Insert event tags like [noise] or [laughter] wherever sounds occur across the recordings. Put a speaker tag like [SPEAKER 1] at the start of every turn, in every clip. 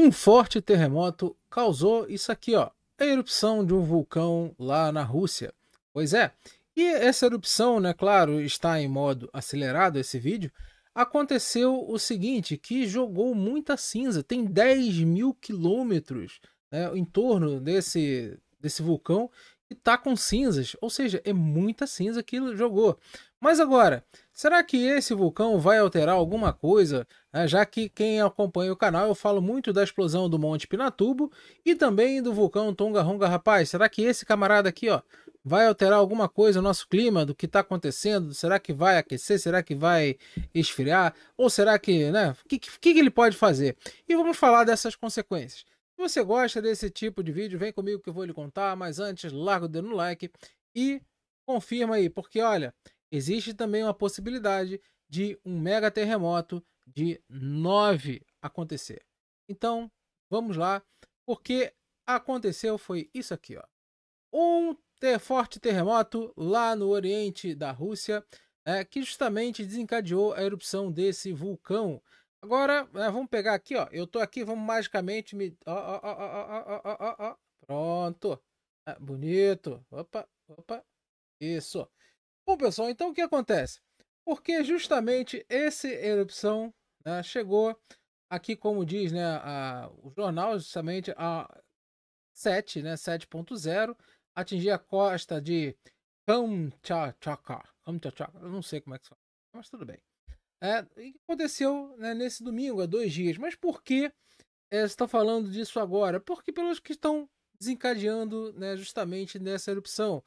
[SPEAKER 1] Um forte terremoto causou isso aqui, ó, a erupção de um vulcão lá na Rússia. Pois é, e essa erupção, né, claro, está em modo acelerado esse vídeo, aconteceu o seguinte, que jogou muita cinza, tem 10 mil quilômetros né, em torno desse, desse vulcão, e tá com cinzas, ou seja, é muita cinza que jogou. Mas agora, Será que esse vulcão vai alterar alguma coisa? É, já que quem acompanha o canal eu falo muito da explosão do Monte Pinatubo e também do vulcão Tonga Tongarronga Rapaz. Será que esse camarada aqui, ó, vai alterar alguma coisa o nosso clima do que está acontecendo? Será que vai aquecer? Será que vai esfriar? Ou será que, né? O que, que, que ele pode fazer? E vamos falar dessas consequências. Se você gosta desse tipo de vídeo, vem comigo que eu vou lhe contar. Mas antes, larga o dedo no like e confirma aí, porque olha existe também uma possibilidade de um mega terremoto de 9 acontecer. Então, vamos lá, porque aconteceu foi isso aqui, ó. Um ter forte terremoto lá no oriente da Rússia, é, que justamente desencadeou a erupção desse vulcão. Agora, é, vamos pegar aqui, ó. Eu tô aqui, vamos magicamente me. Ó, ó, ó, ó, ó, ó, ó, Pronto. É, bonito. Opa, opa. Isso. Bom, pessoal, então o que acontece? Porque justamente esse erupção né, chegou aqui, como diz né, a, o jornal, justamente a 7, né, 7.0, atingir a costa de Kamchatka. Kamchatka, eu não sei como é que se fala, mas tudo bem. É, e aconteceu né, nesse domingo, há dois dias. Mas por que é, eh, está falando disso agora? Porque pelos que estão desencadeando né, justamente nessa erupção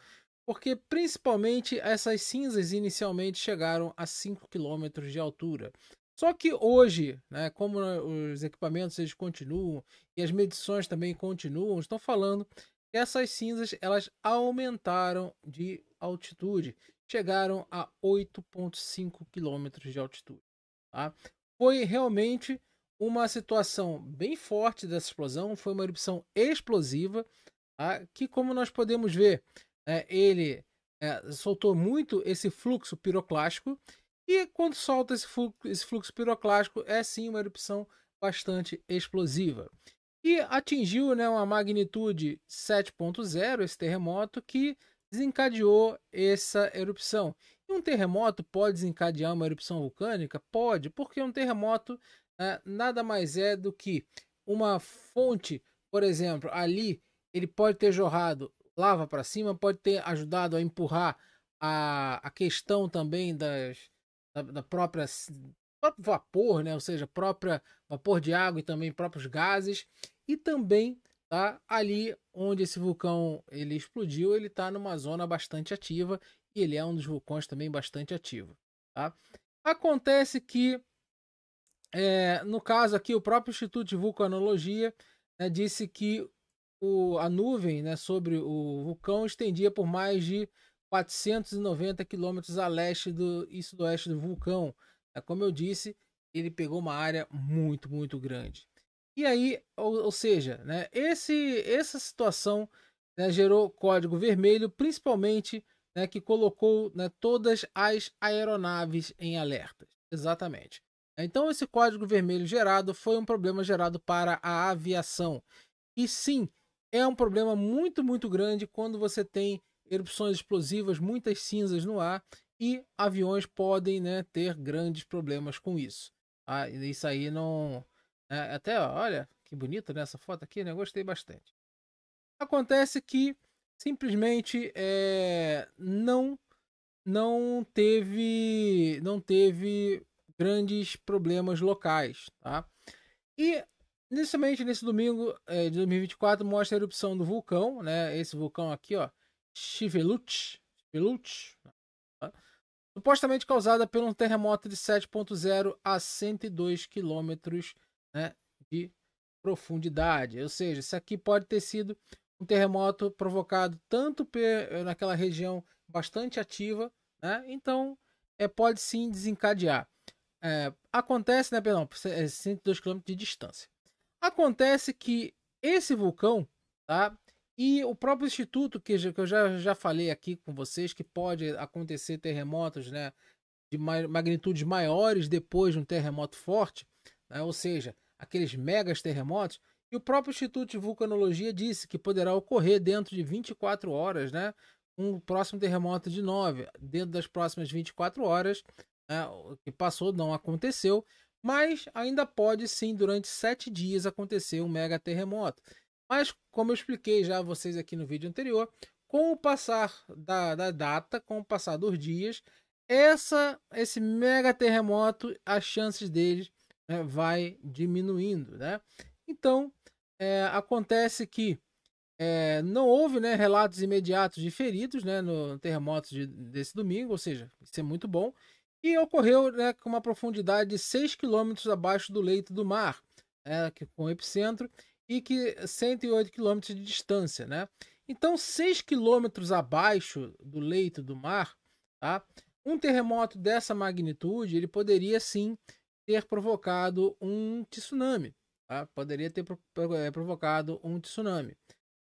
[SPEAKER 1] porque principalmente essas cinzas inicialmente chegaram a 5 km de altura. Só que hoje, né, como né, os equipamentos eles continuam e as medições também continuam, estão falando que essas cinzas elas aumentaram de altitude, chegaram a 8,5 km de altitude. Tá? Foi realmente uma situação bem forte dessa explosão, foi uma erupção explosiva, tá? que como nós podemos ver, é, ele é, soltou muito esse fluxo piroclástico. E quando solta esse fluxo, esse fluxo piroclástico, é sim uma erupção bastante explosiva. E atingiu né, uma magnitude 7.0 esse terremoto que desencadeou essa erupção. E um terremoto pode desencadear uma erupção vulcânica? Pode, porque um terremoto é, nada mais é do que uma fonte, por exemplo, ali ele pode ter jorrado lava para cima pode ter ajudado a empurrar a, a questão também das, da, da própria próprio vapor, né? ou seja, própria vapor de água e também próprios gases e também tá ali onde esse vulcão ele explodiu, ele está numa zona bastante ativa e ele é um dos vulcões também bastante ativo. Tá? Acontece que é, no caso aqui, o próprio Instituto de Vulcanologia né, disse que o, a nuvem né, sobre o vulcão estendia por mais de 490 quilômetros a leste do, e sudoeste do vulcão. É, como eu disse, ele pegou uma área muito, muito grande. E aí, ou, ou seja, né, esse, essa situação né, gerou código vermelho, principalmente né, que colocou né, todas as aeronaves em alerta. Exatamente. Então, esse código vermelho gerado foi um problema gerado para a aviação. E sim, é um problema muito, muito grande quando você tem erupções explosivas, muitas cinzas no ar e aviões podem né, ter grandes problemas com isso. Ah, isso aí não. É, até, olha, que bonito nessa né, foto aqui, né? Gostei bastante. Acontece que simplesmente é, não não teve não teve grandes problemas locais, tá? E Inicialmente, nesse domingo eh, de 2024, mostra a erupção do vulcão, né? Esse vulcão aqui, ó, Chivelut, né? supostamente causada por um terremoto de 7.0 a 102 quilômetros né, de profundidade. Ou seja, isso aqui pode ter sido um terremoto provocado tanto eh, naquela região bastante ativa, né? Então, é, pode sim desencadear. É, acontece, né, perdão, 102 km de distância. Acontece que esse vulcão, tá? E o próprio instituto que, eu já, já falei aqui com vocês que pode acontecer terremotos, né, de magnitudes maiores depois de um terremoto forte, né, ou seja, aqueles megas terremotos. E o próprio Instituto de Vulcanologia disse que poderá ocorrer dentro de 24 horas, né, um próximo terremoto de 9, dentro das próximas 24 horas, né, o que passou não aconteceu, mas ainda pode sim, durante sete dias, acontecer um mega terremoto. Mas, como eu expliquei já a vocês aqui no vídeo anterior, com o passar da, da data, com o passar dos dias, essa, esse mega terremoto, as chances dele né, vai diminuindo. Né? Então, é, acontece que é, não houve né, relatos imediatos de feridos né, no terremoto de, desse domingo, ou seja, isso é muito bom e ocorreu né, com uma profundidade de 6 quilômetros abaixo do leito do mar, né, com o epicentro, e que 108 quilômetros de distância. Né? Então, 6 quilômetros abaixo do leito do mar, tá? um terremoto dessa magnitude ele poderia sim ter provocado um tsunami. Tá? Poderia ter eh, provocado um tsunami.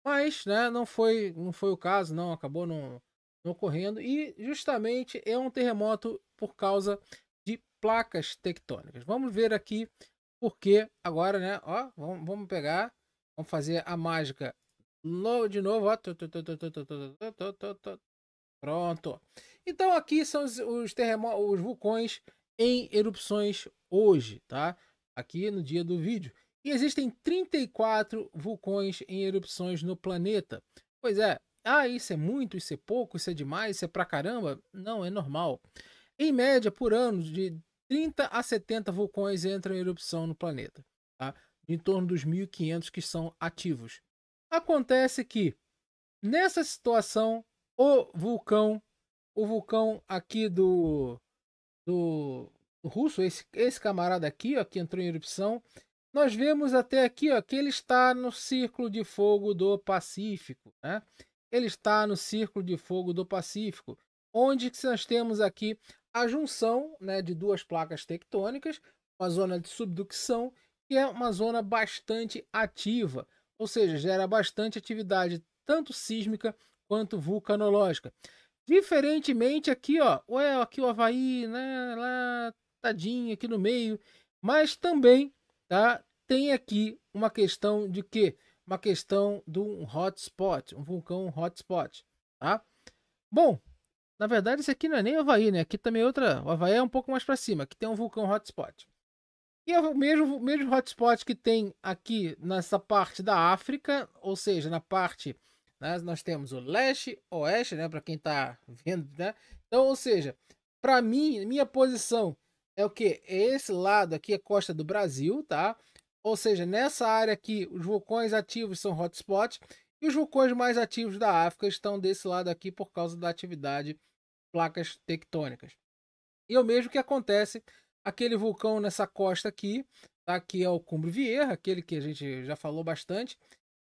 [SPEAKER 1] Mas né, não, foi, não foi o caso, não acabou não ocorrendo e justamente é um terremoto por causa de placas tectônicas. Vamos ver aqui porque agora, né? Ó, vamos, vamos pegar, vamos fazer a mágica no, de novo. Ó. Pronto. Então aqui são os, os terremotos, os vulcões em erupções hoje, tá? Aqui no dia do vídeo. E existem 34 vulcões em erupções no planeta. Pois é, ah, isso é muito, isso é pouco, isso é demais, isso é pra caramba. Não, é normal. Em média, por ano, de 30 a 70 vulcões entram em erupção no planeta, tá? em torno dos 1.500 que são ativos. Acontece que, nessa situação, o vulcão, o vulcão aqui do, do, russo, esse, esse camarada aqui, ó, que entrou em erupção, nós vemos até aqui ó, que ele está no círculo de fogo do Pacífico, né? ele está no Círculo de Fogo do Pacífico, onde nós temos aqui a junção né, de duas placas tectônicas, uma zona de subducção, que é uma zona bastante ativa, ou seja, gera bastante atividade tanto sísmica quanto vulcanológica. Diferentemente aqui, ó, ué, aqui o Havaí, né, lá, tadinho, aqui no meio, mas também, tá, tem aqui uma questão de que uma questão de um hotspot, um vulcão hotspot, tá? Bom, na verdade isso aqui não é nem Havaí, né? Aqui também é outra, o Havaí é um pouco mais para cima, que tem um vulcão hotspot. E é o mesmo, mesmo hotspot que tem aqui nessa parte da África, ou seja, na parte né, nós temos o leste, oeste, né, para quem está vendo, né? Então, ou seja, para mim, minha posição é o que? É esse lado aqui é costa do Brasil, tá? ou seja, nessa área aqui, os vulcões ativos são hotspots e os vulcões mais ativos da África estão desse lado aqui por causa da atividade de placas tectônicas. E é o mesmo que acontece aquele vulcão nessa costa aqui, tá? que é o Cumbre Vieira, aquele que a gente já falou bastante,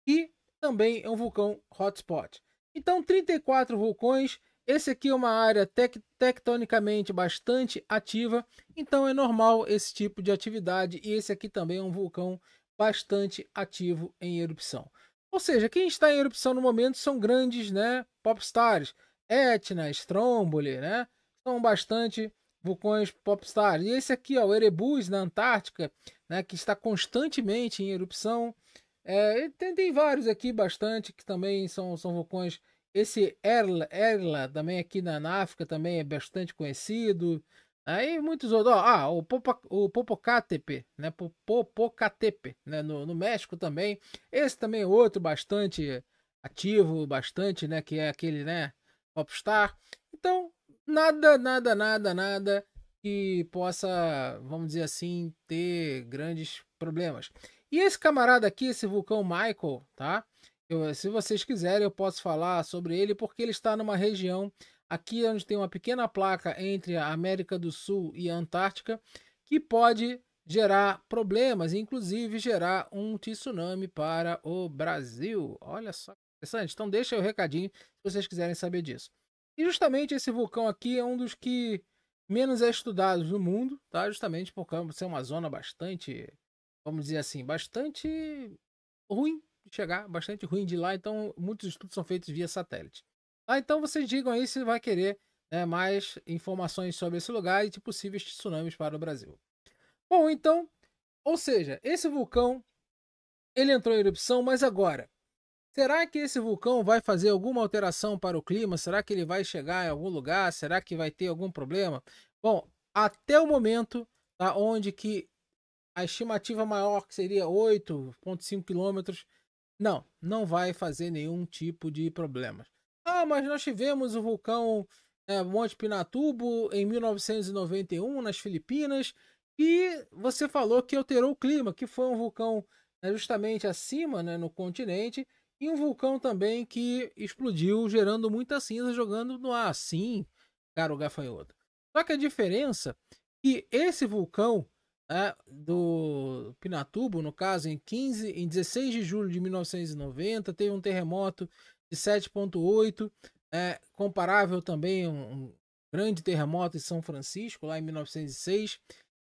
[SPEAKER 1] e também é um vulcão hotspot. Então, 34 vulcões esse aqui é uma área tec tectonicamente bastante ativa, então é normal esse tipo de atividade. E esse aqui também é um vulcão bastante ativo em erupção. Ou seja, quem está em erupção no momento são grandes né, popstars. Etna, Stromboli, né? São bastante vulcões popstars. E esse aqui, ó, o Erebus, na Antártica, né, que está constantemente em erupção. É, tem, tem vários aqui, bastante, que também são, são vulcões popstars esse Erla, Erla também aqui na, na África também é bastante conhecido. Aí muitos outros. Ah, o, Popo o Popocatepe, né? Popocatepe, né? No, no, México também. Esse também é outro bastante ativo, bastante, né? Que é aquele, né? Popstar. Então, nada, nada, nada, nada que possa, vamos dizer assim, ter grandes problemas. E esse camarada aqui, esse vulcão Michael, tá? Eu, se vocês quiserem, eu posso falar sobre ele porque ele está numa região aqui onde tem uma pequena placa entre a América do Sul e a Antártica que pode gerar problemas, inclusive gerar um tsunami para o Brasil. Olha só que interessante. Então deixa o recadinho se vocês quiserem saber disso. E justamente esse vulcão aqui é um dos que menos é estudado no mundo, tá? Justamente por ser é uma zona bastante, vamos dizer assim, bastante ruim chegar bastante ruim de lá, então muitos estudos são feitos via satélite. ah Então vocês digam aí se vai querer né, mais informações sobre esse lugar e de possíveis tsunamis para o Brasil. Bom, então, ou seja, esse vulcão ele entrou em erupção, mas agora Será que esse vulcão vai fazer alguma alteração para o clima? Será que ele vai chegar em algum lugar? Será que vai ter algum problema? Bom, até o momento, tá, onde que a estimativa maior, que seria 8,5 quilômetros, não, não vai fazer nenhum tipo de problema. Ah, mas nós tivemos o vulcão é, Monte Pinatubo em 1991 nas Filipinas e você falou que alterou o clima, que foi um vulcão né, justamente acima né, no continente e um vulcão também que explodiu gerando muita cinza jogando no ar. Sim, caro gafanhoto. Só que a diferença é que esse vulcão é, do Pinatubo, no caso, em 15, em 16 de julho de 1990, teve um terremoto de 7.8, é, comparável também a um grande terremoto em São Francisco, lá em 1906,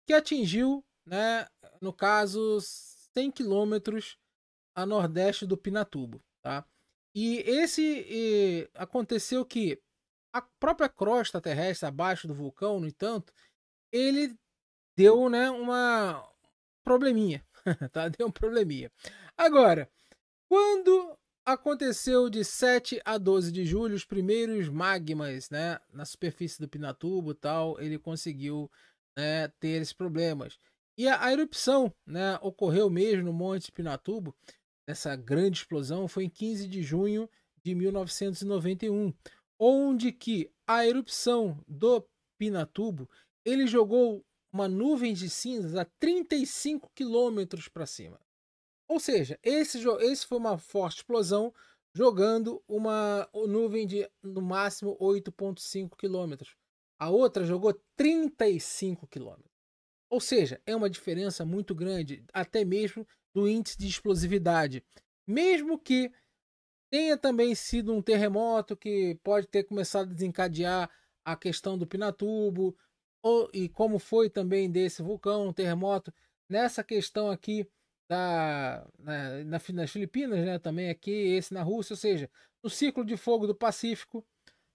[SPEAKER 1] que atingiu, né, no caso, 100 quilômetros a nordeste do Pinatubo. Tá? E esse e, aconteceu que a própria crosta terrestre abaixo do vulcão, no entanto, ele deu, né, uma probleminha, [laughs] tá? Deu um probleminha. Agora, quando aconteceu de 7 a 12 de julho os primeiros magmas, né, na superfície do Pinatubo, tal, ele conseguiu, né, ter esses problemas. E a, a erupção, né, ocorreu mesmo no Monte Pinatubo. Essa grande explosão foi em 15 de junho de 1991, onde que a erupção do Pinatubo ele jogou uma nuvem de cinzas a 35 quilômetros para cima. Ou seja, esse, esse foi uma forte explosão jogando uma nuvem de no máximo 8,5 quilômetros. A outra jogou 35 quilômetros. Ou seja, é uma diferença muito grande, até mesmo do índice de explosividade. Mesmo que tenha também sido um terremoto que pode ter começado a desencadear a questão do Pinatubo, e como foi também desse vulcão, um terremoto, nessa questão aqui da, na, nas Filipinas, né, também aqui, esse na Rússia, ou seja, no ciclo de fogo do Pacífico,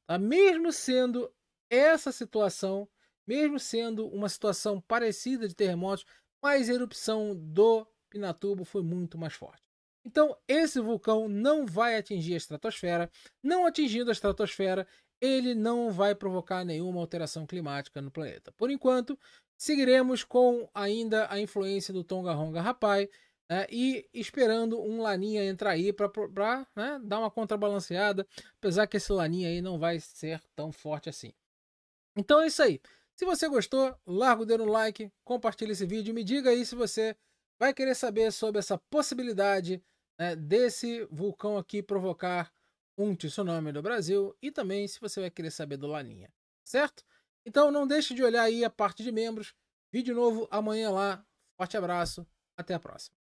[SPEAKER 1] tá? mesmo sendo essa situação, mesmo sendo uma situação parecida de terremotos, mas a erupção do Pinatubo foi muito mais forte. Então, esse vulcão não vai atingir a estratosfera, não atingindo a estratosfera, ele não vai provocar nenhuma alteração climática no planeta. Por enquanto, seguiremos com ainda a influência do Tonga Honga Rapai né, e esperando um Laninha entrar aí para né, dar uma contrabalanceada, apesar que esse Laninha aí não vai ser tão forte assim. Então é isso aí. Se você gostou, larga o dedo no like, compartilha esse vídeo, e me diga aí se você vai querer saber sobre essa possibilidade né, desse vulcão aqui provocar um tsunami do Brasil e também se você vai querer saber do Laninha, certo? Então não deixe de olhar aí a parte de membros. Vídeo novo amanhã lá. Forte abraço, até a próxima.